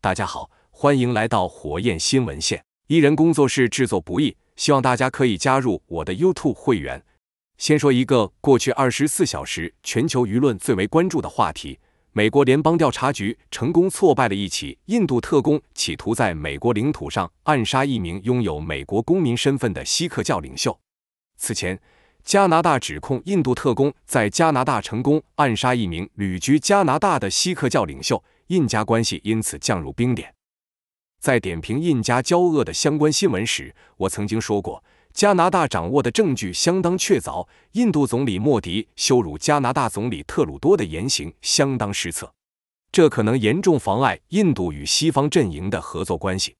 大家好，欢迎来到火焰新闻线。一人工作室制作不易，希望大家可以加入我的 YouTube 会员。先说一个过去二十四小时全球舆论最为关注的话题：美国联邦调查局成功挫败了一起印度特工企图在美国领土上暗杀一名拥有美国公民身份的锡克教领袖。此前，加拿大指控印度特工在加拿大成功暗杀一名旅居加拿大的锡克教领袖，印加关系因此降入冰点。在点评印加交恶的相关新闻时，我曾经说过，加拿大掌握的证据相当确凿，印度总理莫迪羞辱加拿大总理特鲁多的言行相当失策，这可能严重妨碍印度与西方阵营的合作关系。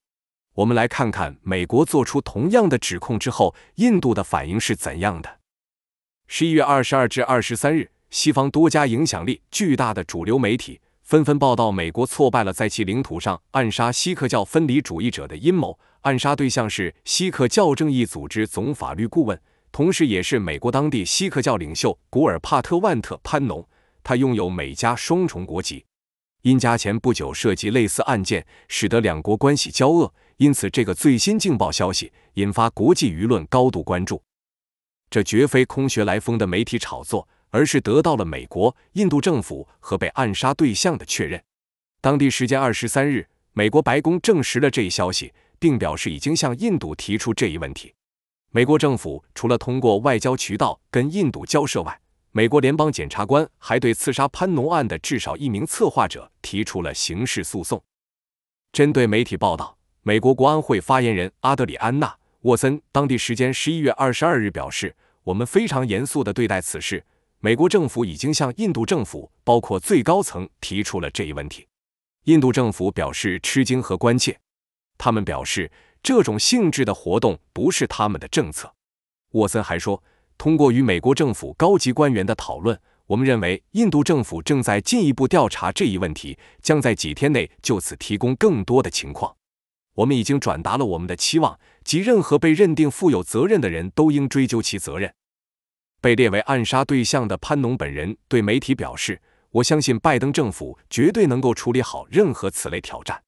我们来看看美国做出同样的指控之后，印度的反应是怎样的。十一月二十二至二十三日，西方多家影响力巨大的主流媒体纷纷报道，美国挫败了在其领土上暗杀锡克教分离主义者的阴谋。暗杀对象是锡克教正义组织总法律顾问，同时也是美国当地锡克教领袖古尔帕特万特潘农。他拥有美加双重国籍。因加前不久涉及类似案件，使得两国关系交恶，因此这个最新劲爆消息引发国际舆论高度关注。这绝非空穴来风的媒体炒作，而是得到了美国、印度政府和被暗杀对象的确认。当地时间二十三日，美国白宫证实了这一消息，并表示已经向印度提出这一问题。美国政府除了通过外交渠道跟印度交涉外，美国联邦检察官还对刺杀潘农案的至少一名策划者提出了刑事诉讼。针对媒体报道，美国国安会发言人阿德里安娜。沃森当地时间十一月二十二日表示：“我们非常严肃的对待此事。美国政府已经向印度政府，包括最高层，提出了这一问题。印度政府表示吃惊和关切。他们表示，这种性质的活动不是他们的政策。”沃森还说：“通过与美国政府高级官员的讨论，我们认为印度政府正在进一步调查这一问题，将在几天内就此提供更多的情况。”我们已经转达了我们的期望，即任何被认定负有责任的人都应追究其责任。被列为暗杀对象的潘农本人对媒体表示：“我相信拜登政府绝对能够处理好任何此类挑战。”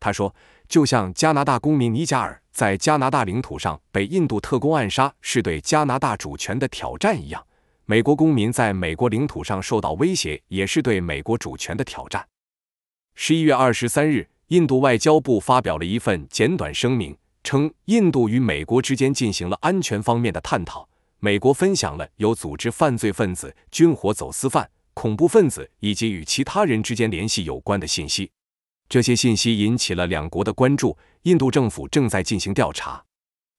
他说：“就像加拿大公民尼加尔在加拿大领土上被印度特工暗杀是对加拿大主权的挑战一样，美国公民在美国领土上受到威胁也是对美国主权的挑战。”十一月二十三日。印度外交部发表了一份简短声明，称印度与美国之间进行了安全方面的探讨。美国分享了有组织犯罪分子、军火走私犯、恐怖分子以及与其他人之间联系有关的信息。这些信息引起了两国的关注。印度政府正在进行调查。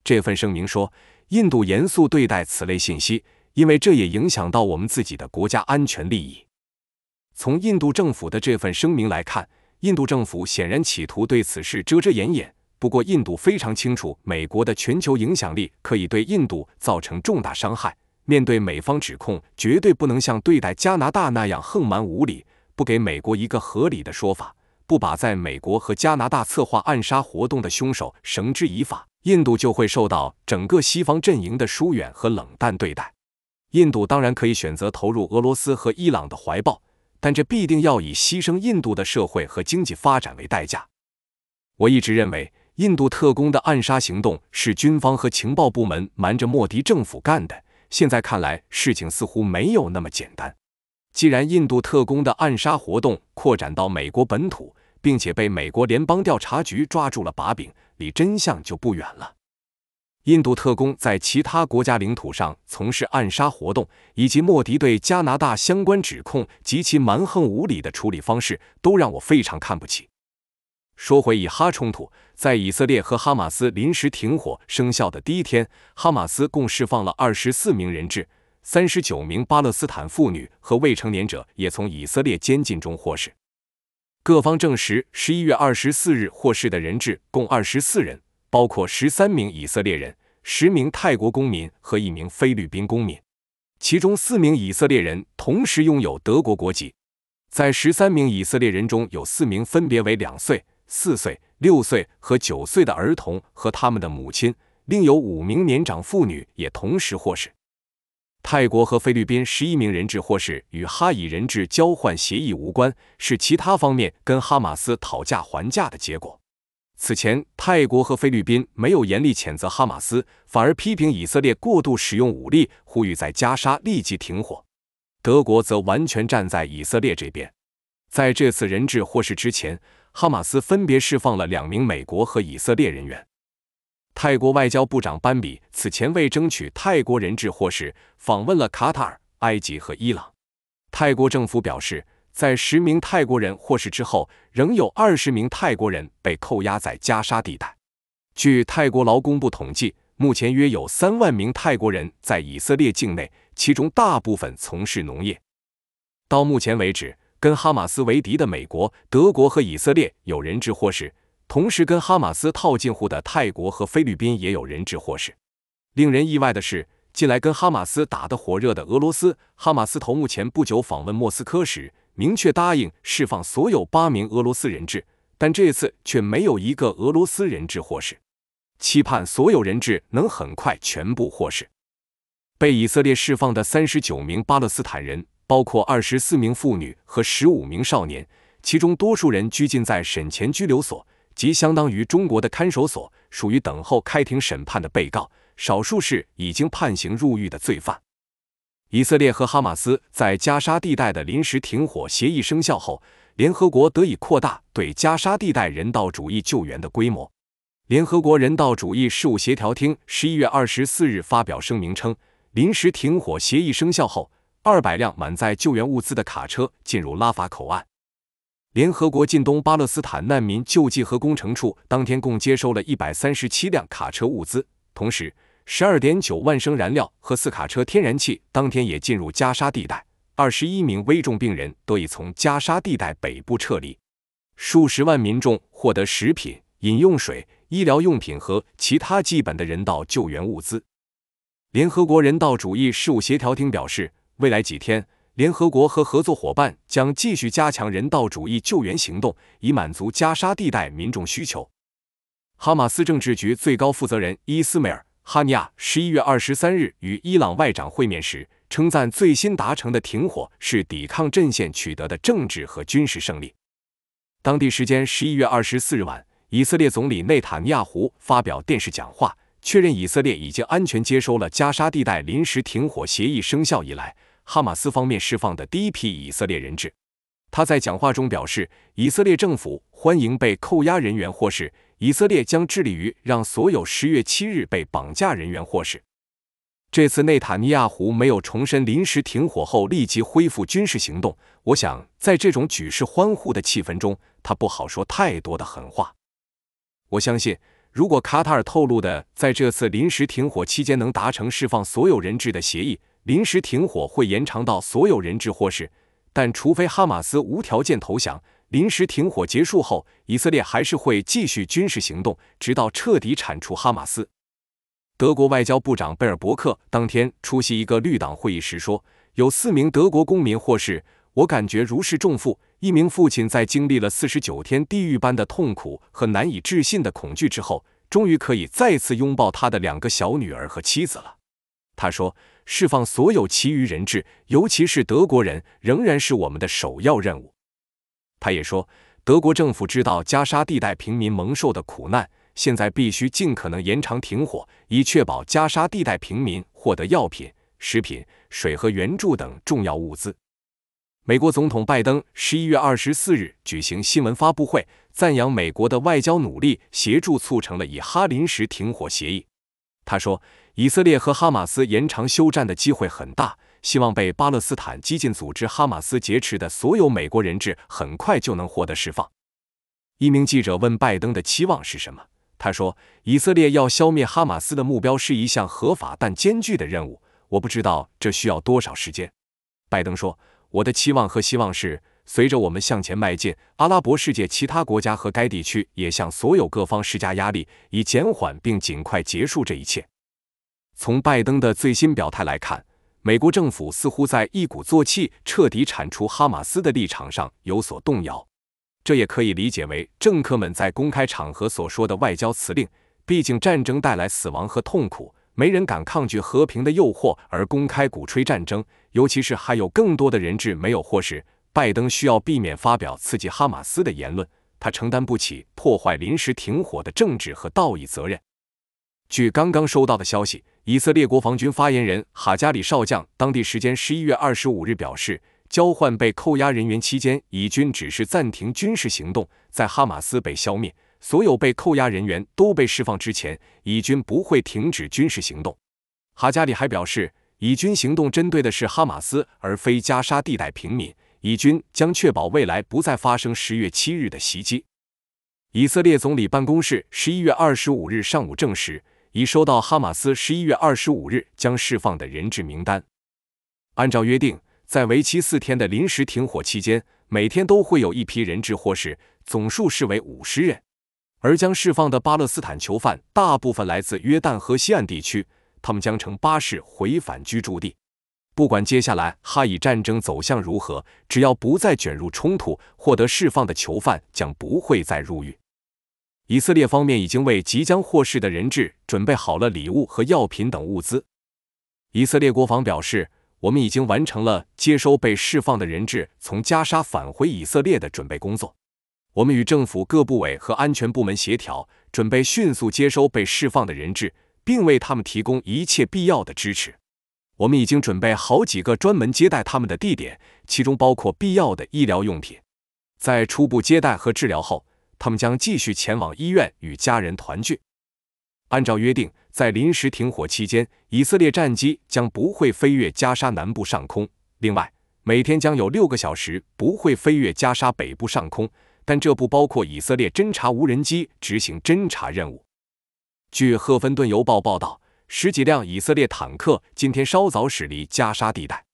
这份声明说，印度严肃对待此类信息，因为这也影响到我们自己的国家安全利益。从印度政府的这份声明来看。印度政府显然企图对此事遮遮掩掩，不过印度非常清楚，美国的全球影响力可以对印度造成重大伤害。面对美方指控，绝对不能像对待加拿大那样横蛮无理，不给美国一个合理的说法，不把在美国和加拿大策划暗杀活动的凶手绳之以法，印度就会受到整个西方阵营的疏远和冷淡对待。印度当然可以选择投入俄罗斯和伊朗的怀抱。但这必定要以牺牲印度的社会和经济发展为代价。我一直认为，印度特工的暗杀行动是军方和情报部门瞒着莫迪政府干的。现在看来，事情似乎没有那么简单。既然印度特工的暗杀活动扩展到美国本土，并且被美国联邦调查局抓住了把柄，离真相就不远了。印度特工在其他国家领土上从事暗杀活动，以及莫迪对加拿大相关指控及其蛮横无理的处理方式，都让我非常看不起。说回以哈冲突，在以色列和哈马斯临时停火生效的第一天，哈马斯共释放了二十四名人质，三十九名巴勒斯坦妇女和未成年者也从以色列监禁中获释。各方证实，十一月二十四日获释的人质共二十四人，包括十三名以色列人。十名泰国公民和一名菲律宾公民，其中四名以色列人同时拥有德国国籍。在十三名以色列人中，有四名分别为两岁、四岁、六岁和九岁的儿童和他们的母亲，另有五名年长妇女也同时获释。泰国和菲律宾十一名人质获释与哈以人质交换协议无关，是其他方面跟哈马斯讨价还价的结果。此前，泰国和菲律宾没有严厉谴责哈马斯，反而批评以色列过度使用武力，呼吁在加沙立即停火。德国则完全站在以色列这边。在这次人质获释之前，哈马斯分别释放了两名美国和以色列人员。泰国外交部长班比此前为争取泰国人质获释，访问了卡塔尔、埃及和伊朗。泰国政府表示。在十名泰国人获释之后，仍有二十名泰国人被扣押在加沙地带。据泰国劳工部统计，目前约有三万名泰国人在以色列境内，其中大部分从事农业。到目前为止，跟哈马斯为敌的美国、德国和以色列有人质获释，同时跟哈马斯套近乎的泰国和菲律宾也有人质获释。令人意外的是，近来跟哈马斯打得火热的俄罗斯，哈马斯头目前不久访问莫斯科时。明确答应释放所有八名俄罗斯人质，但这次却没有一个俄罗斯人质获释。期盼所有人质能很快全部获释。被以色列释放的三十九名巴勒斯坦人，包括二十四名妇女和十五名少年，其中多数人拘禁在审前拘留所（即相当于中国的看守所），属于等候开庭审判的被告；少数是已经判刑入狱的罪犯。以色列和哈马斯在加沙地带的临时停火协议生效后，联合国得以扩大对加沙地带人道主义救援的规模。联合国人道主义事务协调厅十一月二十四日发表声明称，临时停火协议生效后，二百辆满载救援物资的卡车进入拉法口岸。联合国近东巴勒斯坦难民救济和工程处当天共接收了一百三十七辆卡车物资，同时。十二点九万升燃料和四卡车天然气当天也进入加沙地带。二十一名危重病人都已从加沙地带北部撤离，数十万民众获得食品、饮用水、医疗用品和其他基本的人道救援物资。联合国人道主义事务协调厅表示，未来几天，联合国和合作伙伴将继续加强人道主义救援行动，以满足加沙地带民众需求。哈马斯政治局最高负责人伊斯梅尔。哈尼亚十一月二十三日与伊朗外长会面时，称赞最新达成的停火是抵抗阵线取得的政治和军事胜利。当地时间十一月二十四日晚，以色列总理内塔尼亚胡发表电视讲话，确认以色列已经安全接收了加沙地带临时停火协议生效以来哈马斯方面释放的第一批以色列人质。他在讲话中表示，以色列政府欢迎被扣押人员或是。以色列将致力于让所有十月七日被绑架人员获释。这次内塔尼亚胡没有重申临时停火后立即恢复军事行动。我想，在这种举世欢呼的气氛中，他不好说太多的狠话。我相信，如果卡塔尔透露的在这次临时停火期间能达成释放所有人质的协议，临时停火会延长到所有人质获释，但除非哈马斯无条件投降。临时停火结束后，以色列还是会继续军事行动，直到彻底铲除哈马斯。德国外交部长贝尔伯克当天出席一个绿党会议时说：“有四名德国公民获释，我感觉如释重负。一名父亲在经历了四十九天地狱般的痛苦和难以置信的恐惧之后，终于可以再次拥抱他的两个小女儿和妻子了。”他说：“释放所有其余人质，尤其是德国人，仍然是我们的首要任务。”他也说，德国政府知道加沙地带平民蒙受的苦难，现在必须尽可能延长停火，以确保加沙地带平民获得药品、食品、水和援助等重要物资。美国总统拜登十一月二十四日举行新闻发布会，赞扬美国的外交努力，协助促成了以哈林什停火协议。他说，以色列和哈马斯延长休战的机会很大。希望被巴勒斯坦激进组织哈马斯劫持的所有美国人质很快就能获得释放。一名记者问拜登的期望是什么，他说：“以色列要消灭哈马斯的目标是一项合法但艰巨的任务，我不知道这需要多少时间。”拜登说：“我的期望和希望是，随着我们向前迈进，阿拉伯世界其他国家和该地区也向所有各方施加压力，以减缓并尽快结束这一切。”从拜登的最新表态来看。美国政府似乎在一鼓作气彻底铲除哈马斯的立场上有所动摇，这也可以理解为政客们在公开场合所说的外交辞令。毕竟战争带来死亡和痛苦，没人敢抗拒和平的诱惑而公开鼓吹战争。尤其是还有更多的人质没有获释，拜登需要避免发表刺激哈马斯的言论，他承担不起破坏临时停火的政治和道义责任。据刚刚收到的消息。以色列国防军发言人哈加里少将当地时间十一月二十五日表示，交换被扣押人员期间，以军只是暂停军事行动。在哈马斯被消灭、所有被扣押人员都被释放之前，以军不会停止军事行动。哈加里还表示，以军行动针对的是哈马斯，而非加沙地带平民。以军将确保未来不再发生十月七日的袭击。以色列总理办公室十一月二十五日上午证实。已收到哈马斯十一月二十五日将释放的人质名单。按照约定，在为期四天的临时停火期间，每天都会有一批人质获释，总数视为五十人。而将释放的巴勒斯坦囚犯大部分来自约旦河西岸地区，他们将乘巴士回返居住地。不管接下来哈以战争走向如何，只要不再卷入冲突，获得释放的囚犯将不会再入狱。以色列方面已经为即将获释的人质准备好了礼物和药品等物资。以色列国防表示：“我们已经完成了接收被释放的人质从加沙返回以色列的准备工作。我们与政府各部委和安全部门协调，准备迅速接收被释放的人质，并为他们提供一切必要的支持。我们已经准备好几个专门接待他们的地点，其中包括必要的医疗用品。在初步接待和治疗后。”他们将继续前往医院与家人团聚。按照约定，在临时停火期间，以色列战机将不会飞越加沙南部上空。另外，每天将有六个小时不会飞越加沙北部上空，但这不包括以色列侦察无人机执行侦察任务。据《赫芬顿邮报》报道，十几辆以色列坦克今天稍早驶离加沙地带。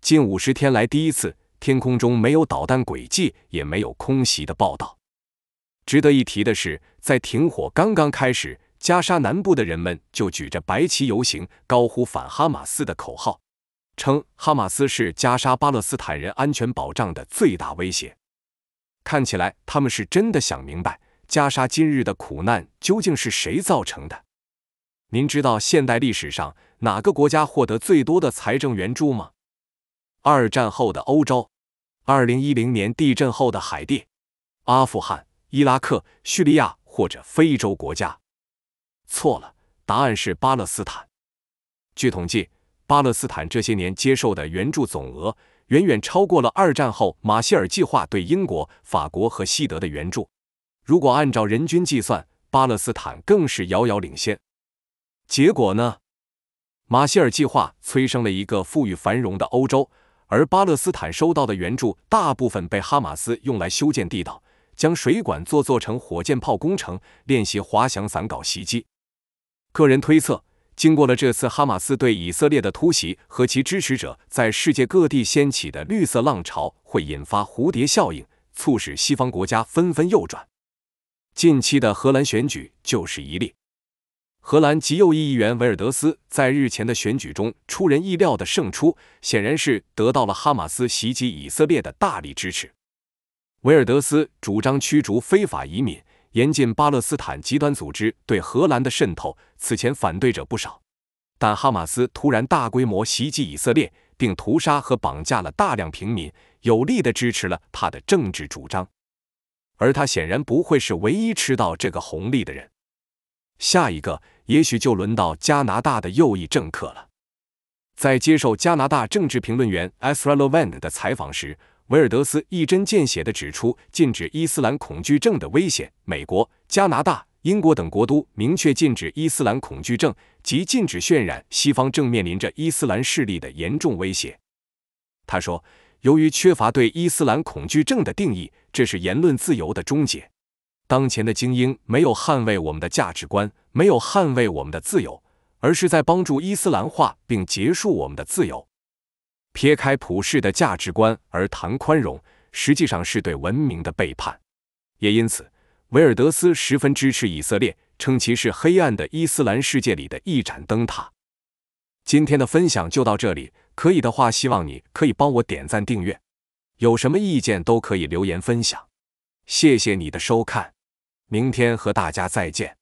近五十天来第一次，天空中没有导弹轨迹，也没有空袭的报道。值得一提的是，在停火刚刚开始，加沙南部的人们就举着白旗游行，高呼反哈马斯的口号，称哈马斯是加沙巴勒斯坦人安全保障的最大威胁。看起来他们是真的想明白，加沙今日的苦难究竟是谁造成的。您知道现代历史上哪个国家获得最多的财政援助吗？二战后的欧洲，2010年地震后的海地，阿富汗。伊拉克、叙利亚或者非洲国家？错了，答案是巴勒斯坦。据统计，巴勒斯坦这些年接受的援助总额远远超过了二战后马歇尔计划对英国、法国和西德的援助。如果按照人均计算，巴勒斯坦更是遥遥领先。结果呢？马歇尔计划催生了一个富裕繁荣的欧洲，而巴勒斯坦收到的援助大部分被哈马斯用来修建地道。将水管做做成火箭炮工程，练习滑翔伞搞袭击。个人推测，经过了这次哈马斯对以色列的突袭和其支持者在世界各地掀起的绿色浪潮，会引发蝴蝶效应，促使西方国家纷纷右转。近期的荷兰选举就是一例。荷兰极右翼议员维尔德斯在日前的选举中出人意料的胜出，显然是得到了哈马斯袭击以色列的大力支持。维尔德斯主张驱逐非法移民，严禁巴勒斯坦极端组织对荷兰的渗透。此前反对者不少，但哈马斯突然大规模袭击以色列，并屠杀和绑架了大量平民，有力地支持了他的政治主张。而他显然不会是唯一吃到这个红利的人，下一个也许就轮到加拿大的右翼政客了。在接受加拿大政治评论员 a s r u l e v e n d 的采访时。韦尔德斯一针见血地指出，禁止伊斯兰恐惧症的危险。美国、加拿大、英国等国都明确禁止伊斯兰恐惧症及禁止渲染西方正面临着伊斯兰势力的严重威胁。他说：“由于缺乏对伊斯兰恐惧症的定义，这是言论自由的终结。当前的精英没有捍卫我们的价值观，没有捍卫我们的自由，而是在帮助伊斯兰化并结束我们的自由。”撇开普世的价值观而谈宽容，实际上是对文明的背叛。也因此，维尔德斯十分支持以色列，称其是黑暗的伊斯兰世界里的一盏灯塔。今天的分享就到这里，可以的话，希望你可以帮我点赞、订阅。有什么意见都可以留言分享。谢谢你的收看，明天和大家再见。